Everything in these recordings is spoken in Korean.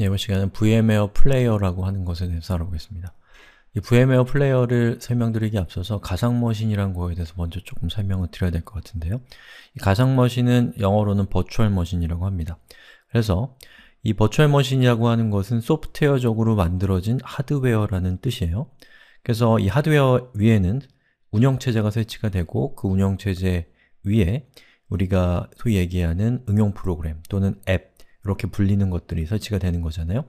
예, 이번 시간은 VMware 플레이어라고 하는 것에 대해서 알아보겠습니다. 이 VMware 플레이어를 설명드리기 앞서서 가상머신이라는 거에 대해서 먼저 조금 설명을 드려야 될 것 같은데요. 가상머신은 영어로는 버추얼 머신이라고 합니다. 그래서 이 버추얼 머신이라고 하는 것은 소프트웨어적으로 만들어진 하드웨어라는 뜻이에요. 그래서 이 하드웨어 위에는 운영체제가 설치가 되고 그 운영체제 위에 우리가 소위 얘기하는 응용 프로그램 또는 앱 이렇게 불리는 것들이 설치가 되는 거잖아요.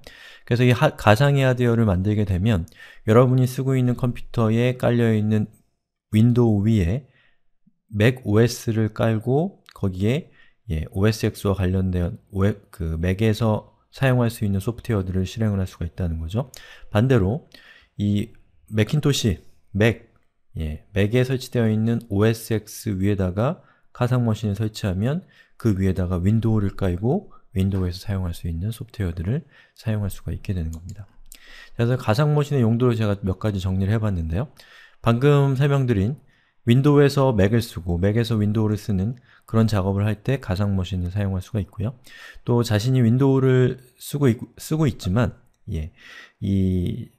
그래서 이 하, 가상의 하드웨어를 만들게 되면 여러분이 쓰고 있는 컴퓨터에 깔려있는 윈도우 위에 맥 OS를 깔고 거기에 예, OSX와 관련된 OS, 그 맥에서 사용할 수 있는 소프트웨어들을 실행을 할 수가 있다는 거죠. 반대로 이 맥킨토시, 맥, 예, 맥에 설치되어 있는 OSX 위에다가 가상머신을 설치하면 그 위에다가 윈도우를 깔고 윈도우에서 사용할 수 있는 소프트웨어들을 사용할 수가 있게 되는 겁니다. 그래서 가상 모신의 용도를 제가 몇 가지 정리를 해봤는데요. 방금 설명드린 윈도우에서 맥을 쓰고 맥에서 윈도우를 쓰는 그런 작업을 할 때 가상 머신을 사용할 수가 있고요. 또 자신이 윈도우를 쓰고, 있, 쓰고 있지만 예, 이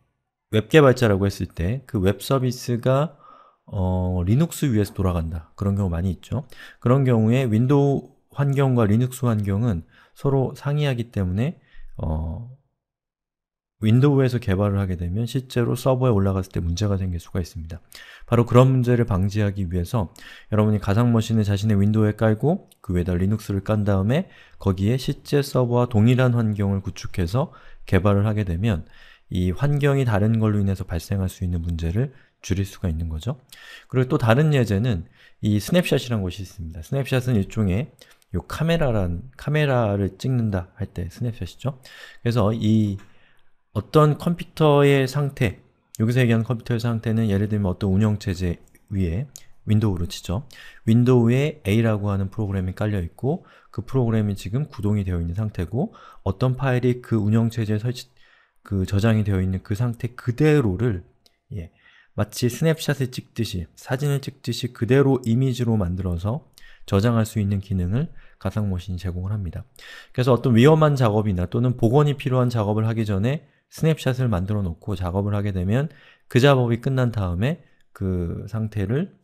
웹개발자라고 했을 때 그 웹 서비스가 어, 리눅스 위에서 돌아간다 그런 경우 많이 있죠. 그런 경우에 윈도우 환경과 리눅스 환경은 서로 상이하기 때문에 어, 윈도우에서 개발을 하게 되면 실제로 서버에 올라갔을 때 문제가 생길 수가 있습니다. 바로 그런 문제를 방지하기 위해서 여러분이 가상머신을 자신의 윈도우에 깔고 그 위에다 리눅스를 깐 다음에 거기에 실제 서버와 동일한 환경을 구축해서 개발을 하게 되면 이 환경이 다른 걸로 인해서 발생할 수 있는 문제를 줄일 수가 있는 거죠. 그리고 또 다른 예제는 이 스냅샷이라는 것이 있습니다. 스냅샷은 일종의 요 카메라란 카메라를 찍는다 할 때 스냅샷이죠. 그래서 이 어떤 컴퓨터의 상태, 여기서 얘기하는 컴퓨터의 상태는 예를 들면 어떤 운영체제 위에 윈도우로 치죠. 윈도우에 A라고 하는 프로그램이 깔려있고 그 프로그램이 지금 구동이 되어 있는 상태고 어떤 파일이 그 운영체제에 설치, 그 저장이 되어 있는 그 상태 그대로를 예, 마치 스냅샷을 찍듯이 사진을 찍듯이 그대로 이미지로 만들어서 저장할 수 있는 기능을 가상 머신이 제공을 합니다. 그래서 어떤 위험한 작업이나 또는 복원이 필요한 작업을 하기 전에 스냅샷을 만들어 놓고 작업을 하게 되면 그 작업이 끝난 다음에 그 상태를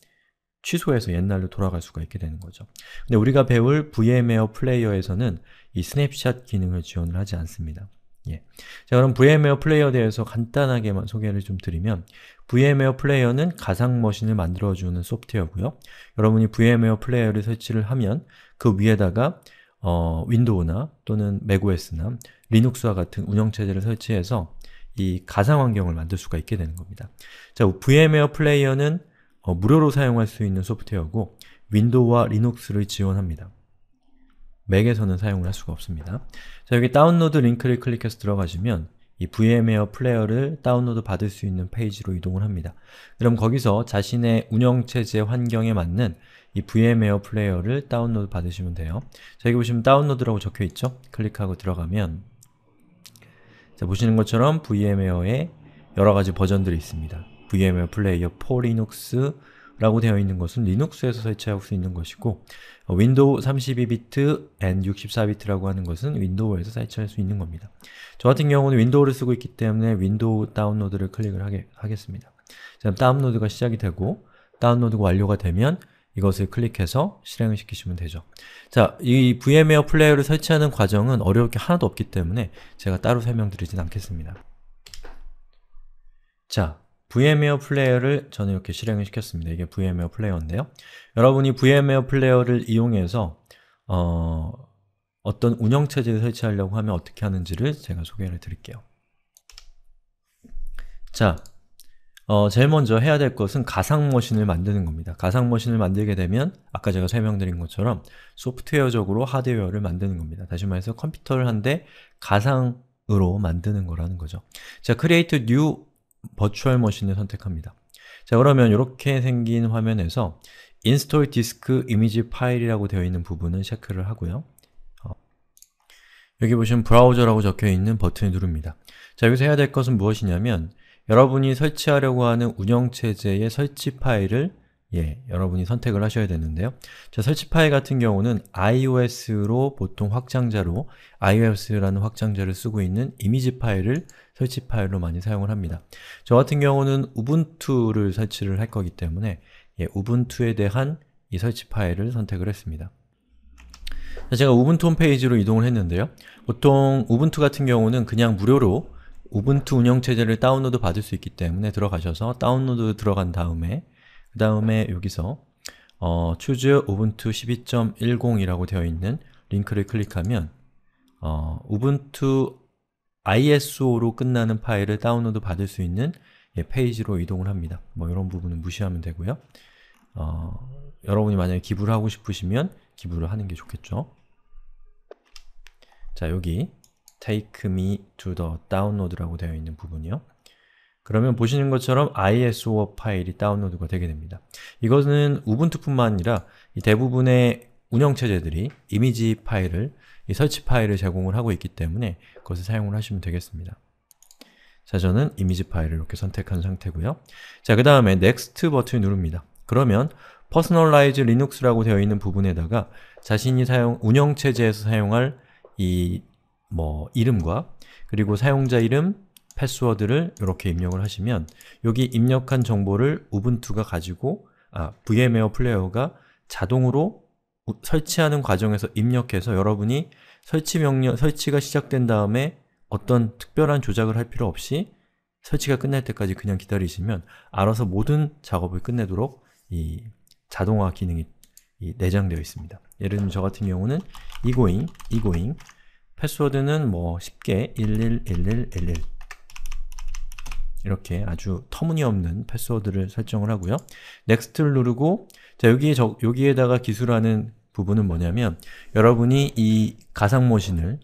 취소해서 옛날로 돌아갈 수가 있게 되는 거죠. 근데 우리가 배울 VMware 플레이어에서는 이 스냅샷 기능을 지원을 하지 않습니다. 예. 자 그럼 VMware 플레이어에 대해서 간단하게만 소개를 좀 드리면 VMware 플레이어는 가상 머신을 만들어주는 소프트웨어고요 여러분이 VMware 플레이어를 설치를 하면 그 위에다가 어, 윈도우나 또는 macOS나 리눅스와 같은 운영체제를 설치해서 이 가상환경을 만들 수가 있게 되는 겁니다. 자, VMware 플레이어는 어, 무료로 사용할 수 있는 소프트웨어고 윈도우와 리눅스를 지원합니다. 맥에서는 사용을 할 수가 없습니다. 자, 여기 다운로드 링크를 클릭해서 들어가시면 이 VMware 플레이어를 다운로드 받을 수 있는 페이지로 이동을 합니다. 그럼 거기서 자신의 운영체제 환경에 맞는 이 v m r 어 플레이어를 다운로드 받으시면 돼요. 자, 여기 보시면 다운로드라고 적혀 있죠? 클릭하고 들어가면 자, 보시는 것처럼 v m r 어에 여러 가지 버전들이 있습니다. v m r 어 플레이어 4 Linux 라고 되어 있는 것은 리눅스에서 설치할 수 있는 것이고 어, 윈도우 32비트, N64비트라고 하는 것은 윈도우에서 설치할 수 있는 겁니다. 저 같은 경우는 윈도우를 쓰고 있기 때문에 윈도우 다운로드를 클릭을 하게, 하겠습니다. 자, 다운로드가 시작이 되고 다운로드가 완료가 되면 이것을 클릭해서 실행을 시키시면 되죠. 자, 이 VMware 플레이어를 설치하는 과정은 어려울 게 하나도 없기 때문에 제가 따로 설명드리진 않겠습니다. 자, VMware 플레이어를 저는 이렇게 실행을 시켰습니다. 이게 VMware 플레이어인데요. 여러분이 VMware 플레이어를 이용해서 어, 어떤 운영체제를 설치하려고 하면 어떻게 하는지를 제가 소개를 드릴게요. 자, 어, 제일 먼저 해야 될 것은 가상 머신을 만드는 겁니다. 가상 머신을 만들게 되면 아까 제가 설명드린 것처럼 소프트웨어적으로 하드웨어를 만드는 겁니다. 다시 말해서 컴퓨터를 한 대 가상으로 만드는 거라는 거죠. 자, Create New Virtual Machine을 선택합니다. 자, 그러면 이렇게 생긴 화면에서 Install Disk Image f i 이라고 되어 있는 부분을 체크를 하고요. 어, 여기 보시면 브라우저라고 적혀 있는 버튼을 누릅니다. 자, 여기서 해야 될 것은 무엇이냐면 여러분이 설치하려고 하는 운영체제의 설치 파일을 예, 여러분이 선택을 하셔야 되는데요. 자, 설치 파일 같은 경우는 iOS로 보통 확장자로 iOS라는 확장자를 쓰고 있는 이미지 파일을 설치 파일로 많이 사용을 합니다. 저 같은 경우는 우분투를 설치를 할 거기 때문에 예, 우분투에 대한 이 설치 파일을 선택을 했습니다. 자, 제가 우분투 홈페이지로 이동을 했는데요. 보통 우분투 같은 경우는 그냥 무료로 우분투 운영체제를 다운로드 받을 수 있기 때문에 들어가셔서 다운로드 들어간 다음에 그 다음에 여기서 어, choose ubuntu 12.10이라고 되어 있는 링크를 클릭하면 어, ubuntu iso로 끝나는 파일을 다운로드 받을 수 있는 예, 페이지로 이동을 합니다. 뭐 이런 부분은 무시하면 되고요. 어, 여러분이 만약에 기부를 하고 싶으시면 기부를 하는 게 좋겠죠. 자, 여기 take me to the download라고 되어 있는 부분이요. 그러면 보시는 것처럼 ISO 파일이 다운로드가 되게 됩니다. 이것은 우분투뿐만 아니라 대부분의 운영체제들이 이미지 파일을, 이 설치 파일을 제공을 하고 있기 때문에 그것을 사용을 하시면 되겠습니다. 자, 저는 이미지 파일을 이렇게 선택한 상태고요. 자, 그 다음에 Next 버튼을 누릅니다. 그러면 Personalize Linux라고 되어 있는 부분에다가 자신이 사용, 운영체제에서 사용할 이뭐 이름과 그리고 사용자 이름, 패스워드를 이렇게 입력을 하시면 여기 입력한 정보를 우분투가 가지고 아, VMware 플레이어가 자동으로 설치하는 과정에서 입력해서 여러분이 설치 명령, 설치가 시작된 다음에 어떤 특별한 조작을 할 필요 없이 설치가 끝날 때까지 그냥 기다리시면 알아서 모든 작업을 끝내도록 이 자동화 기능이 내장되어 있습니다. 예를 들면 저 같은 경우는 이고잉, 이고잉 패스워드는 뭐 쉽게 111111 이렇게 아주 터무니없는 패스워드를 설정을 하고요. 넥스트를 누르고 자 여기에 저, 여기에다가 기술하는 부분은 뭐냐면 여러분이 이 가상모신을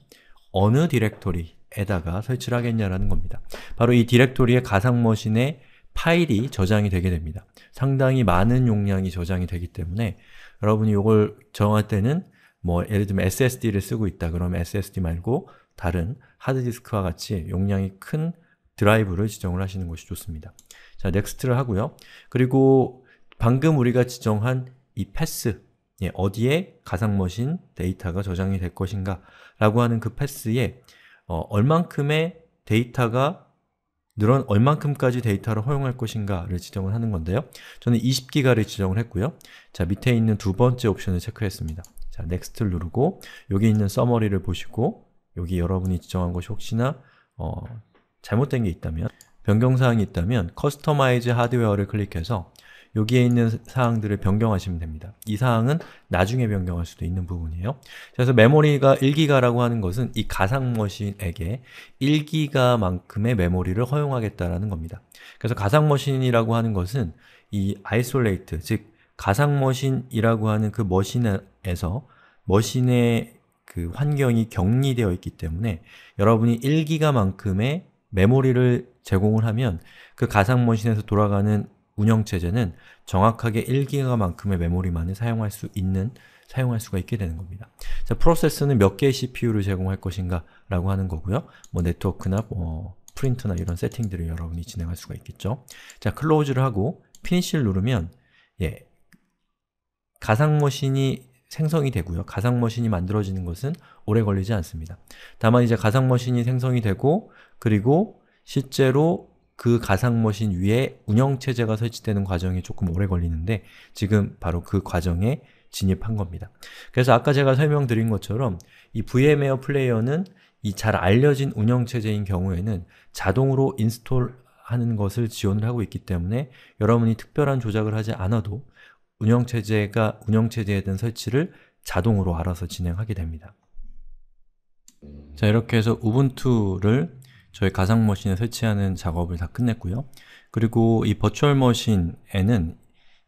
어느 디렉토리에다가 설치를 하겠냐라는 겁니다. 바로 이디렉토리의 가상머신의 파일이 저장이 되게 됩니다. 상당히 많은 용량이 저장이 되기 때문에 여러분이 이걸 정할 때는 뭐 예를 들면 SSD를 쓰고 있다 그러면 SSD 말고 다른 하드디스크와 같이 용량이 큰 드라이브를 지정을 하시는 것이 좋습니다. 자, 넥스트를 하고요. 그리고 방금 우리가 지정한 이 패스 예, 어디에 가상머신 데이터가 저장이 될 것인가 라고 하는 그 패스에 어, 얼만큼의 데이터가 늘은 얼만큼까지 데이터를 허용할 것인가를 지정을 하는 건데요. 저는 20기가를 지정을 했고요. 자, 밑에 있는 두 번째 옵션을 체크했습니다. 자, next를 누르고 여기 있는 서머리를 보시고 여기 여러분이 지정한 것이 혹시나 어, 잘못된 게 있다면 변경사항이 있다면 커스터마이즈 하드웨어를 클릭해서 여기에 있는 사항들을 변경하시면 됩니다. 이 사항은 나중에 변경할 수도 있는 부분이에요. 그래서 메모리가 1기가라고 하는 것은 이 가상머신에게 1기가만큼의 메모리를 허용하겠다라는 겁니다. 그래서 가상머신이라고 하는 것은 이 아이솔레이트, 즉 가상머신이라고 하는 그 머신에 에서 머신의 그 환경이 격리되어 있기 때문에 여러분이 1기가만큼의 메모리를 제공을 하면 그 가상 머신에서 돌아가는 운영체제는 정확하게 1기가만큼의 메모리만을 사용할 수 있는 사용할 수가 있게 되는 겁니다. 자, 프로세스는 몇 개의 CPU를 제공할 것인가 라고 하는 거고요. 뭐 네트워크나 뭐 프린트나 이런 세팅들을 여러분이 진행할 수가 있겠죠. 자, 클로즈를 하고 피니쉬를 누르면 예, 가상 머신이 생성이 되고요. 가상 머신이 만들어지는 것은 오래 걸리지 않습니다. 다만 이제 가상 머신이 생성이 되고 그리고 실제로 그 가상 머신 위에 운영체제가 설치되는 과정이 조금 오래 걸리는데 지금 바로 그 과정에 진입한 겁니다. 그래서 아까 제가 설명드린 것처럼 이 VM웨어 a 플레이어는 이 잘 알려진 운영체제인 경우에는 자동으로 인스톨 하는 것을 지원을 하고 있기 때문에 여러분이 특별한 조작을 하지 않아도 운영체제가 운영체제에 대한 설치를 자동으로 알아서 진행하게 됩니다 자 이렇게 해서 우분투를 저희 가상머신에 설치하는 작업을 다 끝냈고요 그리고 이 버추얼 머신에는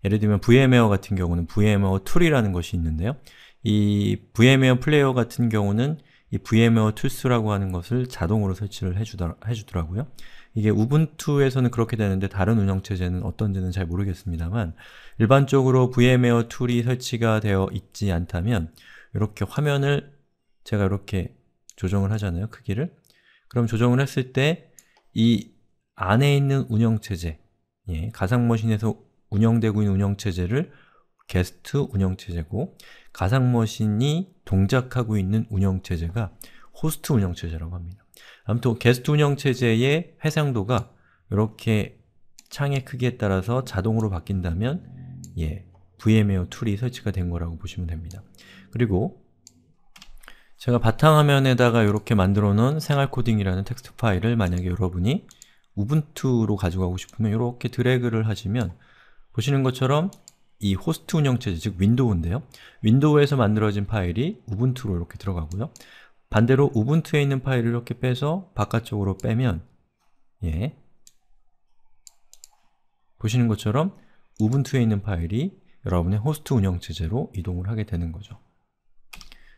예를 들면 VMware 같은 경우는 VMware t o o 툴이라는 것이 있는데요 이 VMware 플레이어 같은 경우는 이 VMware t o o l s 라고 하는 것을 자동으로 설치를 해주더, 해주더라고요 이게 우분투에서는 그렇게 되는데 다른 운영체제는 어떤지는 잘 모르겠습니다만 일반적으로 VMware 툴이 설치가 되어 있지 않다면 이렇게 화면을 제가 이렇게 조정을 하잖아요, 크기를 그럼 조정을 했을 때 이 안에 있는 운영체제 예, 가상머신에서 운영되고 있는 운영체제를 게스트 운영체제고 가상머신이 동작하고 있는 운영체제가 호스트 운영체제라고 합니다 아무튼 게스트 운영 체제의 해상도가 이렇게 창의 크기에 따라서 자동으로 바뀐다면 예, VMware 툴이 설치가 된 거라고 보시면 됩니다. 그리고 제가 바탕화면에다가 이렇게 만들어 놓은 생활코딩이라는 텍스트 파일을 만약에 여러분이 우분투로 가져가고 싶으면 이렇게 드래그를 하시면 보시는 것처럼 이 호스트 운영체제, 즉 윈도우인데요 윈도우에서 만들어진 파일이 우분투로 이렇게 들어가고요 반대로 우분투에 있는 파일을 이렇게 빼서 바깥쪽으로 빼면 예. 보시는 것처럼 우분투에 있는 파일이 여러분의 호스트 운영 체제로 이동을 하게 되는 거죠.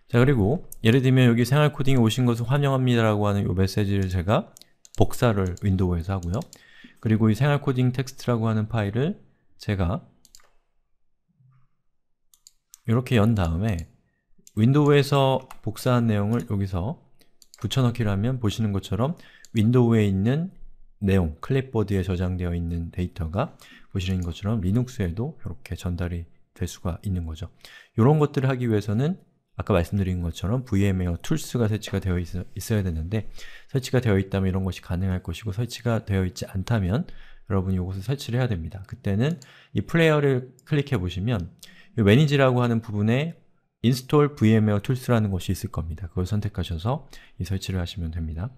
자 그리고 예를 들면 여기 생활 코딩에 오신 것을 환영합니다라고 하는 이 메시지를 제가 복사를 윈도우에서 하고요. 그리고 이 생활 코딩 텍스트라고 하는 파일을 제가 이렇게 연 다음에 윈도우에서 복사한 내용을 여기서 붙여넣기를 하면 보시는 것처럼 윈도우에 있는 내용, 클립보드에 저장되어 있는 데이터가 보시는 것처럼 리눅스에도 이렇게 전달이 될 수가 있는 거죠. 이런 것들을 하기 위해서는 아까 말씀드린 것처럼 VMware l s 가 설치가 되어 있어, 야 되는데 설치가 되어 있다면 이런 것이 가능할 것이고 설치가 되어 있지 않다면 여러분이 이것을 설치를 해야 됩니다. 그때는 이 플레이어를 클릭해 보시면 매니지라고 하는 부분에 install vmware tools라는 것이 있을 겁니다. 그걸 선택하셔서 이 설치를 하시면 됩니다.